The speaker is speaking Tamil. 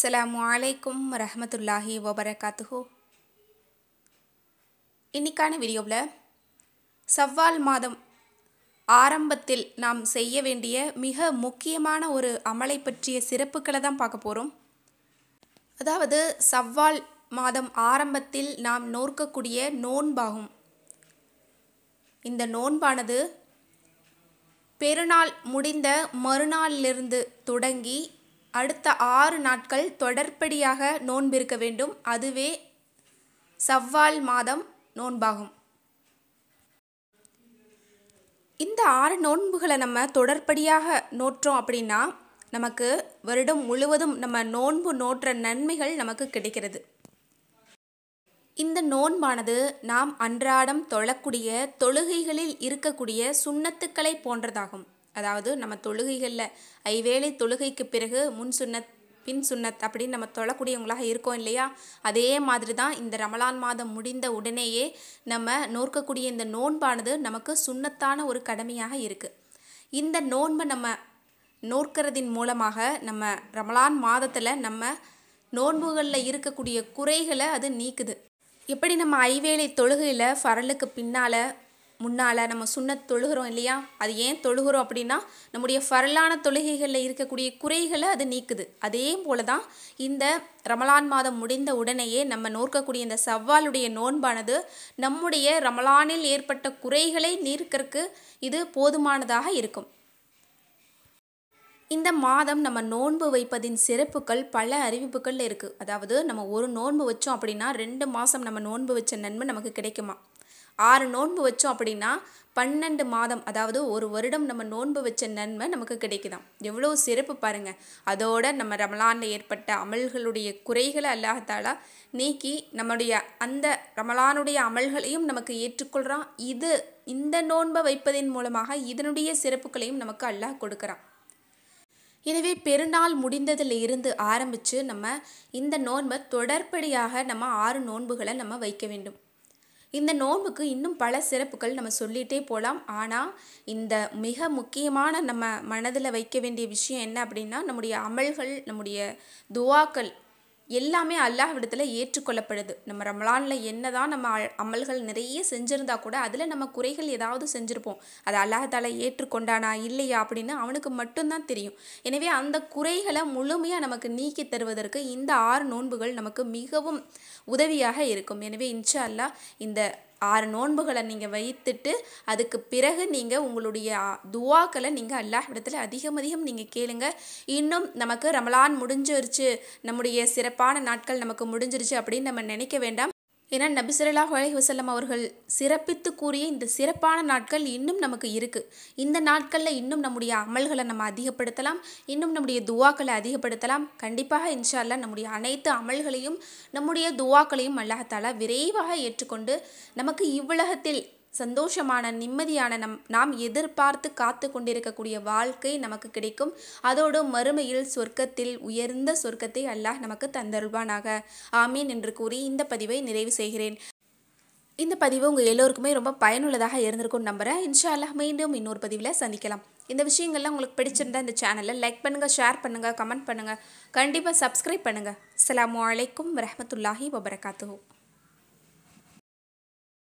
அஸ்லாம் வலைக்கும் ரஹமத்துல்லாஹி வபரகாத்துஹு இன்னைக்கான வீடியோவில் சவ்வால் மாதம் ஆரம்பத்தில் நாம் செய்ய வேண்டிய மிக முக்கியமான ஒரு அமலை பற்றிய சிறப்புகளை தான் பார்க்க போகிறோம் அதாவது சவ்வால் மாதம் ஆரம்பத்தில் நாம் நோற்கக்கூடிய நோன்பாகும் இந்த நோன்பானது பெருநாள் முடிந்த மறுநாளிலிருந்து தொடங்கி அடுத்த ஆறு நாட்கள் தொடர்படியாக நோன்பிருக்க வேண்டும் அதுவே சவ்வால் மாதம் நோன்பாகும் இந்த ஆறு நோன்புகளை நம்ம தொடர்படியாக நோற்றோம் அப்படின்னா நமக்கு வருடம் முழுவதும் நம்ம நோன்பு நோற்ற நன்மைகள் நமக்கு கிடைக்கிறது இந்த நோன்பானது நாம் அன்றாடம் தொழக்கூடிய தொழுகைகளில் இருக்கக்கூடிய சுண்ணத்துக்களை போன்றதாகும் அதாவது நம்ம தொழுகைகளில் ஐவேளை தொழுகைக்கு பிறகு முன் சுண்ணத் பின் சுண்ணத் அப்படின்னு நம்ம தொழக்கூடியவங்களாக இருக்கோம் இல்லையா அதே மாதிரி தான் இந்த ரமலான் மாதம் முடிந்த உடனேயே நம்ம நோக்கக்கூடிய இந்த நோன்பானது நமக்கு சுண்ணத்தான ஒரு கடமையாக இருக்குது இந்த நோன்பை நம்ம நோக்கிறதின் மூலமாக நம்ம ரமலான் மாதத்தில் நம்ம நோன்புகளில் இருக்கக்கூடிய குறைகளை அது நீக்குது எப்படி நம்ம ஐவேளை தொழுகையில் ஃபரலுக்கு பின்னால் முன்னால் நம்ம சுண்ண தொழுகிறோம் இல்லையா அது ஏன் தொழுகிறோம் அப்படின்னா நம்முடைய ஃபரலான தொழுகைகளில் இருக்கக்கூடிய குறைகளை அது நீக்குது அதே போல தான் இந்த ரமலான் மாதம் முடிந்த உடனேயே நம்ம நோக்கக்கூடிய இந்த சவாலுடைய நோன்பானது நம்முடைய ரமலானில் ஏற்பட்ட குறைகளை நீர்க்கறக்கு இது போதுமானதாக இருக்கும் இந்த மாதம் நம்ம நோன்பு வைப்பதின் சிறப்புகள் பல அறிவிப்புகள் இருக்குது அதாவது நம்ம ஒரு நோன்பு வச்சோம் அப்படின்னா ரெண்டு மாதம் நம்ம நோன்பு வச்ச நன்மை நமக்கு கிடைக்குமா ஆறு நோன்பு வச்சோம் அப்படின்னா பன்னெண்டு மாதம் அதாவது ஒரு வருடம் நம்ம நோன்பு வச்ச நன்மை நமக்கு கிடைக்குதான் எவ்வளோ சிறப்பு பாருங்கள் அதோட நம்ம ரமலானில் ஏற்பட்ட அமல்களுடைய குறைகளை அல்லாஹாலா நீக்கி நம்முடைய அந்த ரமலானுடைய அமல்களையும் நமக்கு ஏற்றுக்கொள்கிறான் இது இந்த நோன்பை வைப்பதன் மூலமாக இதனுடைய சிறப்புகளையும் நமக்கு அல்லாஹ் கொடுக்குறான் எனவே பெருநாள் முடிந்ததில் இருந்து ஆரம்பித்து நம்ம இந்த நோன்பை தொடர்படியாக நம்ம ஆறு நோன்புகளை நம்ம வைக்க வேண்டும் இந்த நோன்புக்கு இன்னும் பல சிறப்புகள் நம்ம சொல்லிகிட்டே போகலாம் ஆனால் இந்த மிக முக்கியமான நம்ம மனதில் வைக்க வேண்டிய விஷயம் என்ன அப்படின்னா நம்முடைய அமல்கள் நம்முடைய துவாக்கள் எல்லாமே அல்லாஹ் விடத்தில் ஏற்றுக்கொள்ளப்படுது நம்ம ரமலானில் என்ன தான் நம்ம அமல்கள் நிறைய செஞ்சுருந்தா கூட அதில் நம்ம குறைகள் ஏதாவது செஞ்சுருப்போம் அது அல்லாஹால ஏற்றுக்கொண்டானா இல்லையா அப்படின்னு அவனுக்கு மட்டும்தான் தெரியும் எனவே அந்த குறைகளை முழுமையாக நமக்கு நீக்கி தருவதற்கு இந்த ஆறு நோன்புகள் நமக்கு மிகவும் உதவியாக இருக்கும் எனவே இன்ஷா அல்லா இந்த ஆறு நோன்புகளை நீங்கள் வைத்துட்டு அதுக்கு பிறகு நீங்கள் உங்களுடைய துவாக்களை நீங்கள் அல்லாஹ் இடத்துல அதிகம் அதிகம் நீங்கள் கேளுங்க இன்னும் நமக்கு ரமலான் முடிஞ்சிருச்சு நம்முடைய சிறப்பான நாட்கள் நமக்கு முடிஞ்சிருச்சு அப்படின்னு நம்ம நினைக்க வேண்டாம் ஏன்னா நபிசுரல்லா ஹுலை வசல்லம் அவர்கள் சிறப்பித்து கூறிய இந்த சிறப்பான நாட்கள் இன்னும் நமக்கு இருக்குது இந்த நாட்களில் இன்னும் நம்முடைய அமல்களை நம்ம அதிகப்படுத்தலாம் இன்னும் நம்முடைய துவாக்களை அதிகப்படுத்தலாம் கண்டிப்பாக இன்ஷால்லா நம்முடைய அனைத்து அமல்களையும் நம்முடைய துவாக்களையும் அல்லாஹாலா விரைவாக ஏற்றுக்கொண்டு நமக்கு இவ்வுலகத்தில் சந்தோஷமான நிம்மதியான நம் நாம் எதிர்பார்த்து காத்து கொண்டிருக்கக்கூடிய வாழ்க்கை நமக்கு கிடைக்கும் அதோடு மறுமையில் சொர்க்கத்தில் உயர்ந்த சொர்க்கத்தை அல்லாஹ் நமக்கு தந்தருள்வானாக ஆமீன் என்று கூறி இந்த பதிவை நிறைவு செய்கிறேன் இந்த பதிவு உங்கள் எல்லோருக்குமே ரொம்ப பயனுள்ளதாக இருந்திருக்கும் நம்புகிறேன் இன்ஷா அல்லாஹ் மீண்டும் இன்னொரு பதிவில் சந்திக்கலாம் இந்த விஷயங்கள்லாம் உங்களுக்கு பிடிச்சிருந்தா இந்த சேனலை லைக் பண்ணுங்கள் ஷேர் பண்ணுங்கள் கமெண்ட் பண்ணுங்கள் கண்டிப்பாக சப்ஸ்கிரைப் பண்ணுங்கள் அலாம் வலைக்கம் வரமத்துல்லாஹி வபரகாத்து